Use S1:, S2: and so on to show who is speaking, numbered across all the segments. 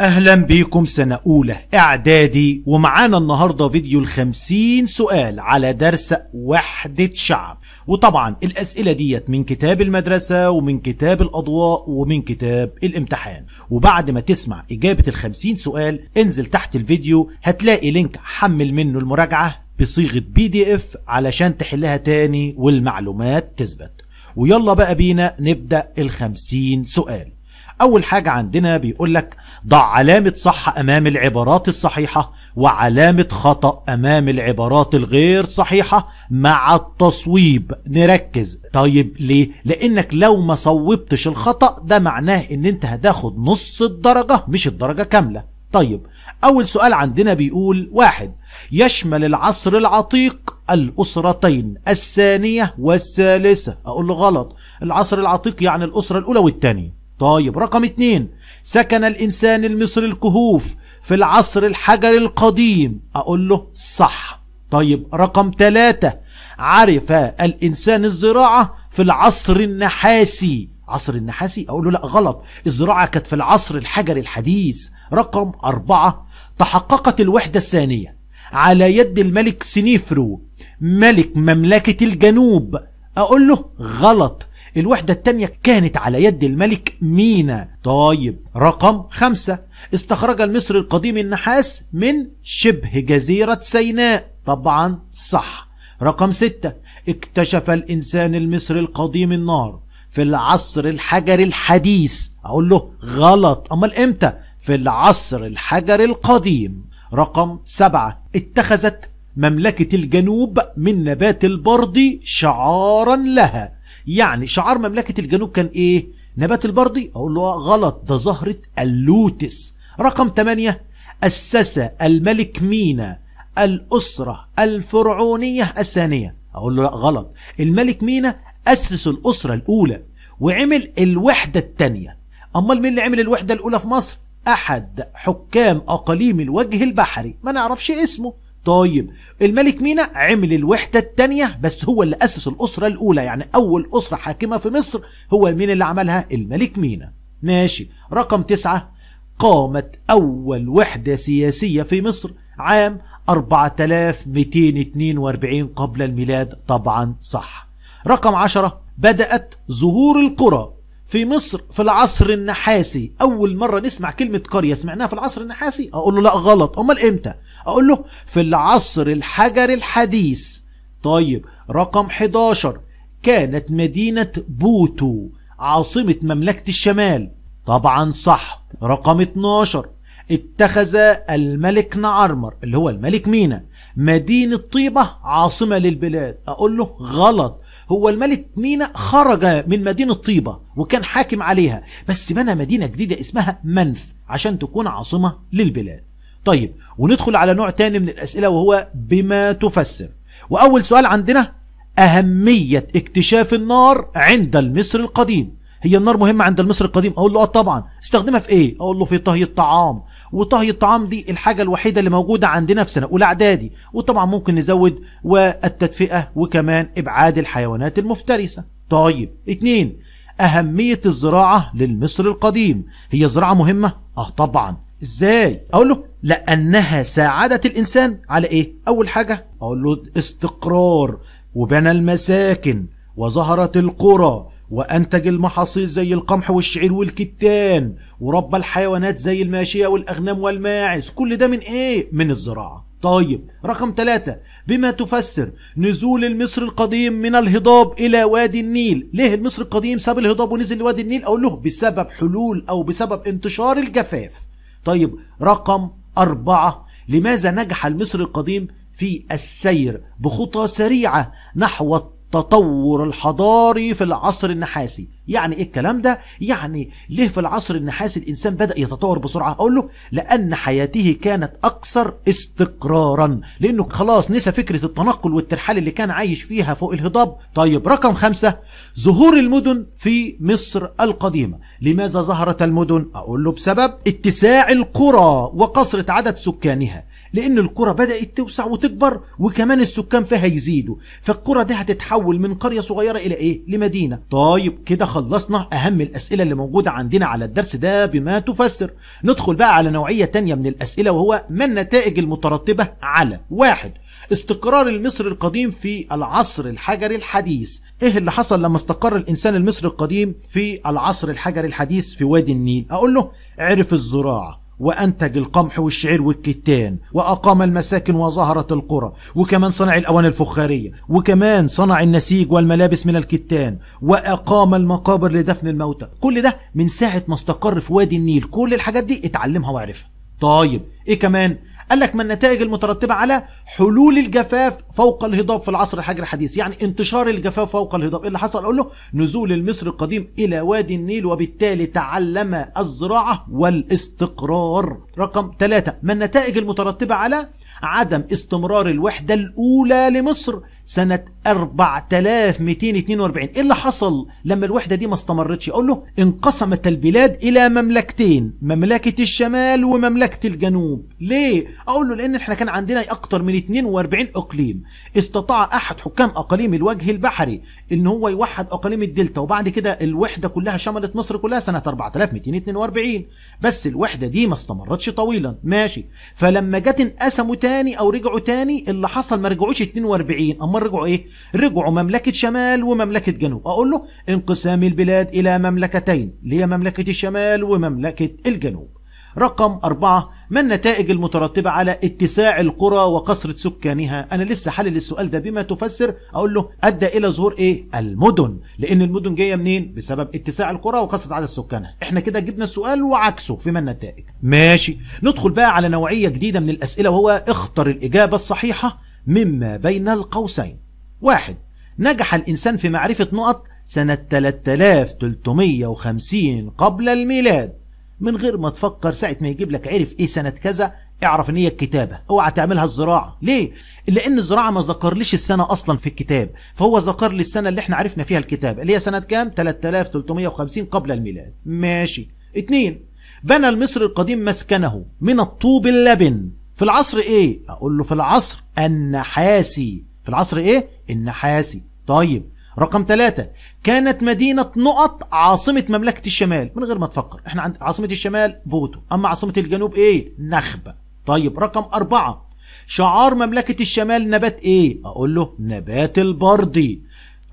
S1: أهلا بيكم سنة أولى إعدادي ومعانا النهاردة فيديو الخمسين سؤال على درس وحدة شعب وطبعا الأسئلة ديت من كتاب المدرسة ومن كتاب الأضواء ومن كتاب الامتحان وبعد ما تسمع إجابة الخمسين سؤال انزل تحت الفيديو هتلاقي لينك حمل منه المراجعة بصيغة بي دي اف علشان تحلها تاني والمعلومات تثبت ويلا بقى بينا نبدأ الخمسين سؤال أول حاجة عندنا بيقول لك ضع علامة صح أمام العبارات الصحيحة وعلامة خطأ أمام العبارات الغير صحيحة مع التصويب نركز طيب ليه؟ لأنك لو ما صوبتش الخطأ ده معناه إن أنت هتاخد نص الدرجة مش الدرجة كاملة طيب أول سؤال عندنا بيقول واحد يشمل العصر العتيق الأسرتين الثانية والثالثة أقول له غلط العصر العتيق يعني الأسرة الأولى والثانية طيب رقم اتنين سكن الإنسان المصري الكهوف في العصر الحجري القديم أقول له صح طيب رقم ثلاثة عرف الإنسان الزراعة في العصر النحاسي عصر النحاسي أقول له لا غلط الزراعة كانت في العصر الحجري الحديث رقم أربعة تحققت الوحدة الثانية على يد الملك سنيفرو ملك مملكة الجنوب أقول له غلط الوحدة التانية كانت على يد الملك مينا طيب رقم خمسة استخرج المصري القديم النحاس من شبه جزيرة سيناء طبعا صح رقم ستة اكتشف الإنسان المصري القديم النار في العصر الحجري الحديث أقول له غلط أمال إمتى في العصر الحجري القديم رقم سبعة اتخذت مملكة الجنوب من نبات البرد شعارا لها يعني شعار مملكة الجنوب كان ايه نبات البردي اقول له آه، غلط ده زهرة اللوتس رقم 8 أسس الملك مينا الأسرة الفرعونية الثانية أقول له لا غلط الملك مينا أسس الأسرة الأولى وعمل الوحدة الثانية أمال مين اللي عمل الوحدة الأولى في مصر؟ أحد حكام أقاليم الوجه البحري ما نعرفش اسمه طيب الملك مينا عمل الوحدة الثانية بس هو اللي أسس الأسرة الأولى يعني أول أسرة حاكمة في مصر هو مين اللي عملها الملك مينا ماشي رقم تسعة قامت أول وحدة سياسية في مصر عام 4242 قبل الميلاد طبعا صح رقم عشرة بدأت ظهور القرى في مصر في العصر النحاسي أول مرة نسمع كلمة قرية سمعناها في العصر النحاسي أقول له لا غلط أمال إمتى اقول له في العصر الحجري الحديث طيب رقم 11 كانت مدينة بوتو عاصمة مملكة الشمال طبعا صح رقم 12 اتخذ الملك نعرمر اللي هو الملك مينا مدينة طيبة عاصمة للبلاد أقول له غلط هو الملك مينا خرج من مدينة طيبة وكان حاكم عليها بس بنى مدينة جديدة اسمها منف عشان تكون عاصمة للبلاد طيب وندخل على نوع تاني من الأسئلة وهو بما تفسر وأول سؤال عندنا أهمية اكتشاف النار عند المصر القديم هي النار مهمة عند المصر القديم أقول له آه طبعا استخدمها في إيه أقول له في طهي الطعام وطهي الطعام دي الحاجة الوحيدة اللي موجودة عندنا في سنة أولى إعدادي وطبعا ممكن نزود والتدفئة وكمان إبعاد الحيوانات المفترسة طيب اتنين أهمية الزراعة للمصر القديم هي زراعة مهمة؟ آه طبعا ازاي اقول له لانها ساعدت الانسان على ايه اول حاجه اقول له استقرار وبنى المساكن وظهرت القرى وانتج المحاصيل زي القمح والشعير والكتان وربى الحيوانات زي الماشيه والاغنام والماعز كل ده من ايه من الزراعه طيب رقم ثلاثة بما تفسر نزول المصر القديم من الهضاب إلى وادي النيل ليه المصر القديم ساب الهضاب ونزل لوادي النيل أقول له بسبب حلول أو بسبب انتشار الجفاف طيب رقم أربعة لماذا نجح المصري القديم في السير بخطى سريعة نحو التطور الحضاري في العصر النحاسي يعني ايه الكلام ده يعني ليه في العصر النحاسي الانسان بدا يتطور بسرعه اقول له لان حياته كانت اكثر استقرارا لانه خلاص نسى فكره التنقل والترحال اللي كان عايش فيها فوق الهضاب طيب رقم خمسة ظهور المدن في مصر القديمه لماذا ظهرت المدن اقول له بسبب اتساع القرى وكثره عدد سكانها لأن القرى بدأت توسع وتكبر وكمان السكان فيها يزيدوا فالقرى دي هتتحول من قرية صغيرة إلى إيه؟ لمدينة طيب كده خلصنا أهم الأسئلة اللي موجودة عندنا على الدرس ده بما تفسر ندخل بقى على نوعية تانية من الأسئلة وهو ما النتائج المترتبة على واحد استقرار المصري القديم في العصر الحجري الحديث ايه اللي حصل لما استقر الانسان المصري القديم في العصر الحجري الحديث في وادي النيل اقول له عرف الزراعه وأنتج القمح والشعير والكتان وأقام المساكن وظهرت القرى وكمان صنع الأواني الفخارية وكمان صنع النسيج والملابس من الكتان وأقام المقابر لدفن الموتى كل ده من ساعة ما استقر في وادي النيل كل الحاجات دي اتعلمها وعرفها طيب ايه كمان قال لك ما النتائج المترتبة على حلول الجفاف فوق الهضاب في العصر الحجري الحديث يعني انتشار الجفاف فوق الهضاب ايه اللي حصل اقول له نزول المصري القديم الى وادي النيل وبالتالي تعلم الزراعة والاستقرار رقم ثلاثة ما النتائج المترتبة على عدم استمرار الوحدة الاولى لمصر سنة 4242 ايه اللي حصل لما الوحدة دي ما استمرتش اقول له انقسمت البلاد الى مملكتين مملكة الشمال ومملكة الجنوب ليه اقول له لان احنا كان عندنا اكتر من 42 اقليم استطاع احد حكام اقاليم الوجه البحري ان هو يوحد اقاليم الدلتا وبعد كده الوحدة كلها شملت مصر كلها سنة 4242 بس الوحدة دي ما استمرتش طويلا ماشي فلما جت انقسموا تاني او رجعوا تاني اللي حصل ما رجعوش 42 اما رجعوا ايه رجعوا مملكة شمال ومملكة جنوب أقول له انقسام البلاد إلى مملكتين اللي هي مملكة الشمال ومملكة الجنوب رقم أربعة ما النتائج المترتبة على اتساع القرى وكثرة سكانها أنا لسه حلل السؤال ده بما تفسر أقول له أدى إلى ظهور إيه المدن لأن المدن جاية منين بسبب اتساع القرى وكثرة عدد سكانها إحنا كده جبنا السؤال وعكسه في ما النتائج ماشي ندخل بقى على نوعية جديدة من الأسئلة وهو اختر الإجابة الصحيحة مما بين القوسين واحد نجح الإنسان في معرفة نقط سنة 3350 قبل الميلاد من غير ما تفكر ساعة ما يجيب لك عرف ايه سنة كذا اعرف ان هي الكتابة اوعى تعملها الزراعة ليه؟ لان الزراعة ما ذكرليش السنة اصلا في الكتاب فهو ذكر لي السنة اللي احنا عرفنا فيها الكتاب اللي هي سنة كام؟ 3350 قبل الميلاد ماشي اتنين بنى المصري القديم مسكنه من الطوب اللبن في العصر ايه؟ اقول له في العصر النحاسي في العصر ايه النحاسي طيب رقم ثلاثة كانت مدينة نقط عاصمة مملكة الشمال من غير ما تفكر احنا عند عاصمة الشمال بوتو اما عاصمة الجنوب ايه نخبة طيب رقم أربعة شعار مملكة الشمال نبات ايه اقول له نبات البردي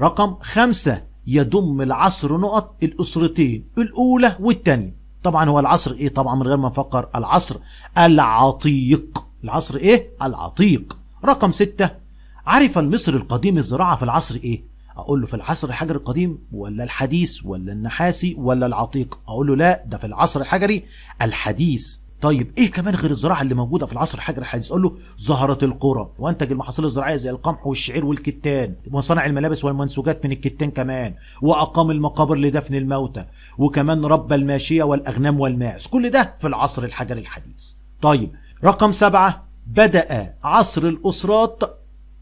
S1: رقم خمسة يضم العصر نقط الأسرتين الأولى والتانية طبعا هو العصر ايه طبعا من غير ما نفكر العصر العتيق العصر ايه العتيق رقم ستة عارف المصري القديم الزراعة في العصر إيه؟ أقول له في العصر الحجري القديم ولا الحديث ولا النحاسي ولا العتيق؟ أقول له لا ده في العصر الحجري الحديث طيب ايه كمان غير الزراعه اللي موجوده في العصر الحجري الحديث أقول له ظهرت القرى وانتج المحاصيل الزراعيه زي القمح والشعير والكتان وصنع الملابس والمنسوجات من الكتان كمان واقام المقابر لدفن الموتى وكمان ربى الماشيه والاغنام والماعز كل ده في العصر الحجري الحديث طيب رقم سبعة بدأ عصر الأسرات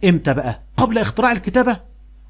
S1: امتى بقى قبل اختراع الكتابة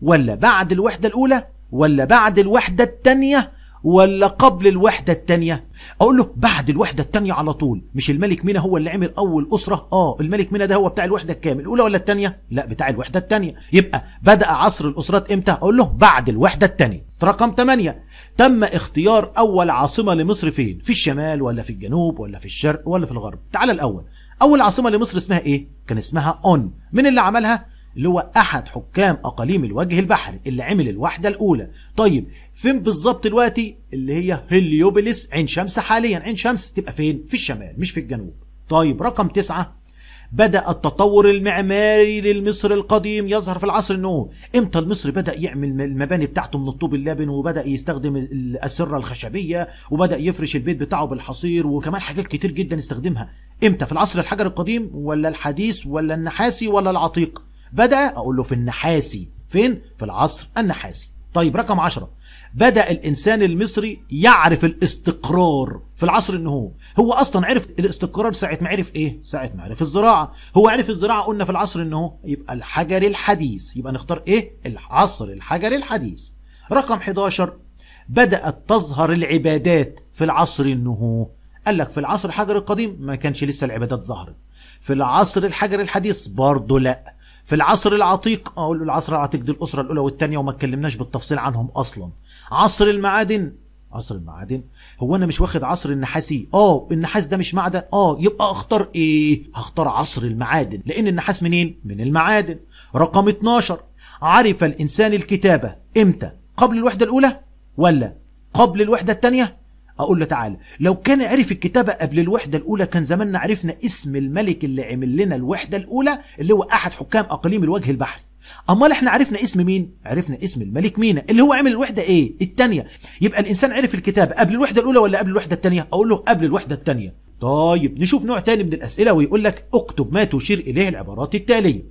S1: ولا بعد الوحدة الاولى ولا بعد الوحدة الثانية ولا قبل الوحدة الثانية اقول له بعد الوحدة الثانية على طول مش الملك مينا هو اللي عمل اول اسرة اه الملك مينا ده هو بتاع الوحدة الكام الاولى ولا الثانية لا بتاع الوحدة الثانية يبقى بدأ عصر الاسرات امتى اقول له بعد الوحدة الثانية رقم 8 تم اختيار اول عاصمة لمصر فين في الشمال ولا في الجنوب ولا في الشرق ولا في الغرب تعال الاول اول عاصمه لمصر اسمها ايه كان اسمها اون من اللي عملها اللي هو احد حكام اقاليم الوجه البحري اللي عمل الوحده الاولى طيب فين بالظبط دلوقتي اللي هي هليوبوليس عين شمس حاليا عين شمس تبقى فين في الشمال مش في الجنوب طيب رقم تسعة بدأ التطور المعماري للمصر القديم يظهر في العصر النووي امتى المصري بدأ يعمل المباني بتاعته من الطوب اللبن وبدأ يستخدم الأسرة الخشبية وبدأ يفرش البيت بتاعه بالحصير وكمان حاجات كتير جدا استخدمها امتى في العصر الحجري القديم ولا الحديث ولا النحاسي ولا العتيق بدا اقول له في النحاسي فين في العصر النحاسي طيب رقم عشرة بدا الانسان المصري يعرف الاستقرار في العصر ان هو هو اصلا عرف الاستقرار ساعه ما عرف ايه ساعه ما عرف الزراعه هو عرف الزراعه قلنا في العصر ان هو يبقى الحجر الحديث يبقى نختار ايه العصر الحجري الحديث رقم 11 بدات تظهر العبادات في العصر النهو قال لك في العصر الحجري القديم ما كانش لسه العبادات ظهرت في العصر الحجري الحديث برضه لا في العصر العتيق اقول العصر العتيق دي الاسره الاولى والثانيه وما اتكلمناش بالتفصيل عنهم اصلا عصر المعادن عصر المعادن هو انا مش واخد عصر النحاسي اه النحاس ده مش معدن اه يبقى اختار ايه هختار عصر المعادن لان النحاس منين من المعادن رقم 12 عرف الانسان الكتابه امتى قبل الوحده الاولى ولا قبل الوحده الثانيه اقول له تعالى لو كان عرف الكتابه قبل الوحده الاولى كان زماننا عرفنا اسم الملك اللي عمل لنا الوحده الاولى اللي هو احد حكام اقاليم الوجه البحري امال احنا عرفنا اسم مين عرفنا اسم الملك مينا اللي هو عمل الوحده ايه الثانيه يبقى الانسان عرف الكتابه قبل الوحده الاولى ولا قبل الوحده الثانيه اقول له قبل الوحده الثانيه طيب نشوف نوع تاني من الاسئله ويقول لك اكتب ما تشير اليه العبارات التاليه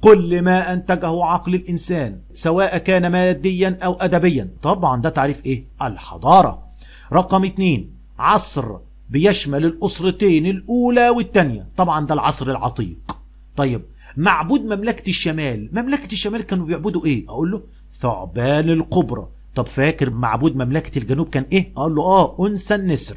S1: كل ما أنتجه عقل الإنسان سواء كان ماديا أو أدبيا طبعا ده تعريف إيه؟ الحضارة رقم اثنين عصر بيشمل الأسرتين الأولى والثانية طبعا ده العصر العتيق طيب معبود مملكة الشمال مملكة الشمال كانوا بيعبدوا ايه اقول له ثعبان الكبرى طب فاكر معبود مملكة الجنوب كان ايه اقول له اه انثى النسر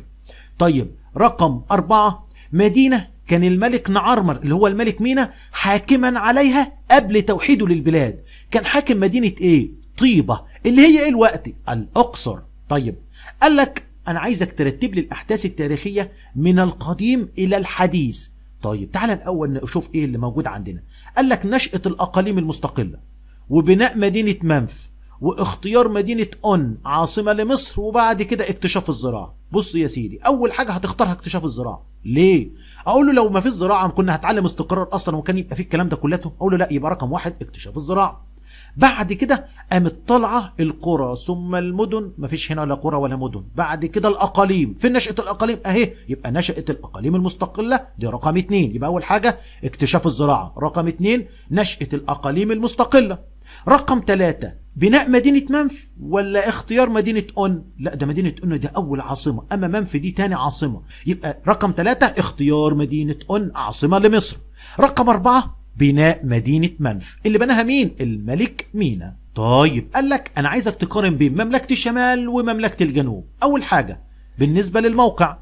S1: طيب رقم أربعة مدينة كان الملك نعرمر اللي هو الملك مينا حاكما عليها قبل توحيده للبلاد كان حاكم مدينة ايه طيبة اللي هي ايه الوقت الاقصر طيب قال لك أنا عايزك ترتب لي الأحداث التاريخية من القديم إلى الحديث طيب تعال الأول نشوف إيه اللي موجود عندنا قال لك نشأة الأقاليم المستقلة وبناء مدينة منف واختيار مدينة أون عاصمة لمصر وبعد كده اكتشاف الزراعة بص يا سيدي أول حاجة هتختارها اكتشاف الزراعة ليه؟ أقول له لو ما فيش زراعة كنا هتعلم استقرار أصلا وكان يبقى في الكلام ده كلته أقول له لا يبقى رقم واحد اكتشاف الزراعة بعد كده قامت طالعه القرى ثم المدن مفيش هنا لا قرى ولا مدن بعد كده الاقاليم فين نشاه الاقاليم اهي يبقى نشاه الاقاليم المستقله دي رقم اتنين يبقى اول حاجه اكتشاف الزراعه رقم اتنين نشاه الاقاليم المستقله رقم ثلاثة بناء مدينة منف ولا اختيار مدينة أون لا ده مدينة أون ده أول عاصمة أما منف دي تاني عاصمة يبقى رقم ثلاثة اختيار مدينة أون عاصمة لمصر رقم أربعة بناء مدينة منف اللي بناها مين؟ الملك مينا طيب قال لك أنا عايزك تقارن بين مملكة الشمال ومملكة الجنوب أول حاجة بالنسبة للموقع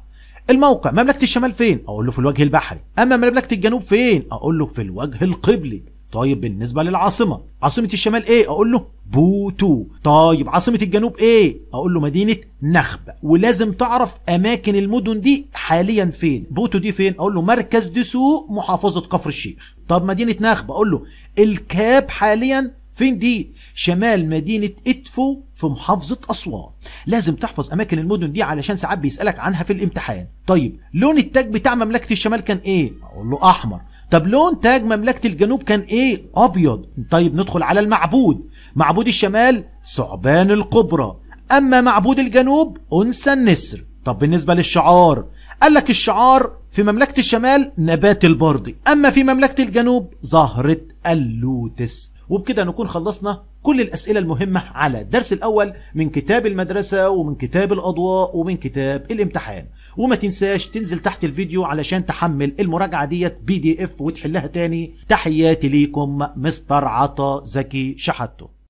S1: الموقع مملكة الشمال فين؟ أقول له في الوجه البحري أما مملكة الجنوب فين؟ أقول له في الوجه القبلي طيب بالنسبة للعاصمة عاصمة الشمال ايه اقول له بوتو طيب عاصمة الجنوب ايه اقول له مدينة نخبة ولازم تعرف اماكن المدن دي حاليا فين بوتو دي فين اقول له مركز دسوق محافظة كفر الشيخ طب مدينة نخب أقول له الكاب حاليا فين دي شمال مدينة اتفو في محافظة أسوان لازم تحفظ أماكن المدن دي علشان ساعات بيسألك عنها في الامتحان طيب لون التاج بتاع مملكة الشمال كان ايه اقول له أحمر طب لون تاج مملكة الجنوب كان ايه أبيض طيب ندخل على المعبود معبود الشمال ثعبان الكبرى أما معبود الجنوب أنثى النسر طب بالنسبة للشعار قال لك الشعار في مملكة الشمال نبات البردي أما في مملكة الجنوب زهرة اللوتس وبكده نكون خلصنا كل الأسئلة المهمة على الدرس الأول من كتاب المدرسة ومن كتاب الأضواء ومن كتاب الامتحان وما تنساش تنزل تحت الفيديو علشان تحمل المراجعة ديت بي دي اف وتحلها تاني تحياتي ليكم مستر عطا زكي شحته